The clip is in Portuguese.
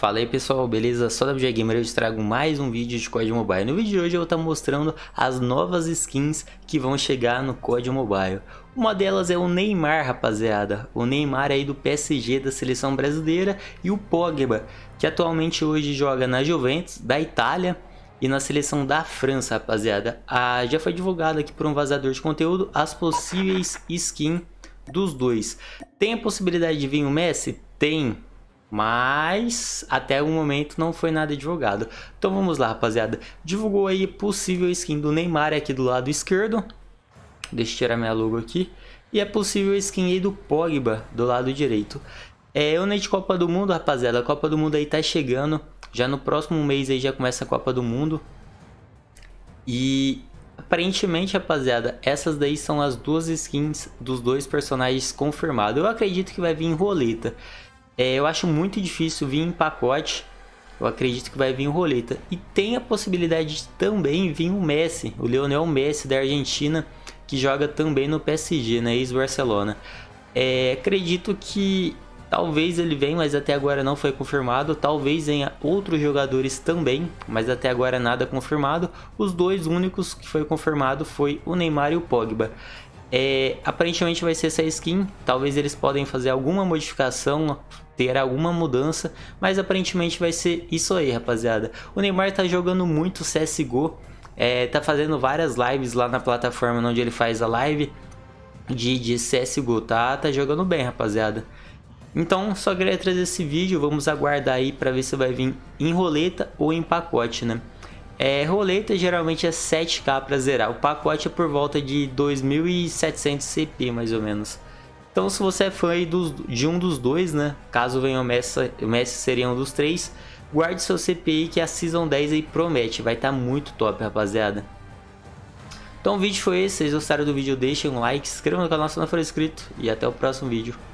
Fala aí pessoal, beleza? Só da VG Gamer eu te trago mais um vídeo de COD Mobile. No vídeo de hoje eu vou estar tá mostrando as novas skins que vão chegar no COD Mobile. Uma delas é o Neymar, rapaziada. O Neymar aí do PSG da seleção brasileira e o Pogba, que atualmente hoje joga na Juventus da Itália e na seleção da França, rapaziada. Ah, já foi divulgado aqui por um vazador de conteúdo as possíveis skins dos dois. Tem a possibilidade de vir o Messi? Tem, mas até o momento não foi nada divulgado. Então vamos lá, rapaziada. Divulgou aí possível skin do Neymar aqui do lado esquerdo. Deixa eu tirar minha logo aqui. E é possível skin aí do Pogba do lado direito. É o Net Copa do Mundo, rapaziada. A Copa do Mundo aí tá chegando. Já no próximo mês aí já começa a Copa do Mundo. E aparentemente, rapaziada, essas daí são as duas skins dos dois personagens confirmados. Eu acredito que vai vir em roleta. É, eu acho muito difícil vir em pacote. Eu acredito que vai vir o Roleta. E tem a possibilidade de também vir o Messi, o Leonel Messi da Argentina, que joga também no PSG, né? Ex-Barcelona. É, acredito que talvez ele venha, mas até agora não foi confirmado. Talvez venha outros jogadores também, mas até agora nada confirmado. Os dois únicos que foi confirmado foi o Neymar e o Pogba. É, aparentemente vai ser essa skin. Talvez eles podem fazer alguma modificação, ter alguma mudança, mas aparentemente vai ser isso aí, rapaziada. O Neymar tá jogando muito CSGO, é, tá fazendo várias lives lá na plataforma onde ele faz a live de, de CSGO, tá? Tá jogando bem, rapaziada. Então, só queria trazer esse vídeo, vamos aguardar aí para ver se vai vir em roleta ou em pacote, né? É, roleta geralmente é 7k para zerar. O pacote é por volta de 2.700 CP, mais ou menos. Então, se você é fã dos, de um dos dois, né? Caso venha o Messi, o Messi seria um dos três. Guarde seu CPI que a Season 10 aí promete. Vai estar tá muito top, rapaziada. Então o vídeo foi esse. Se vocês gostaram do vídeo, deixem um like, se inscrevam no canal se não for inscrito. E até o próximo vídeo.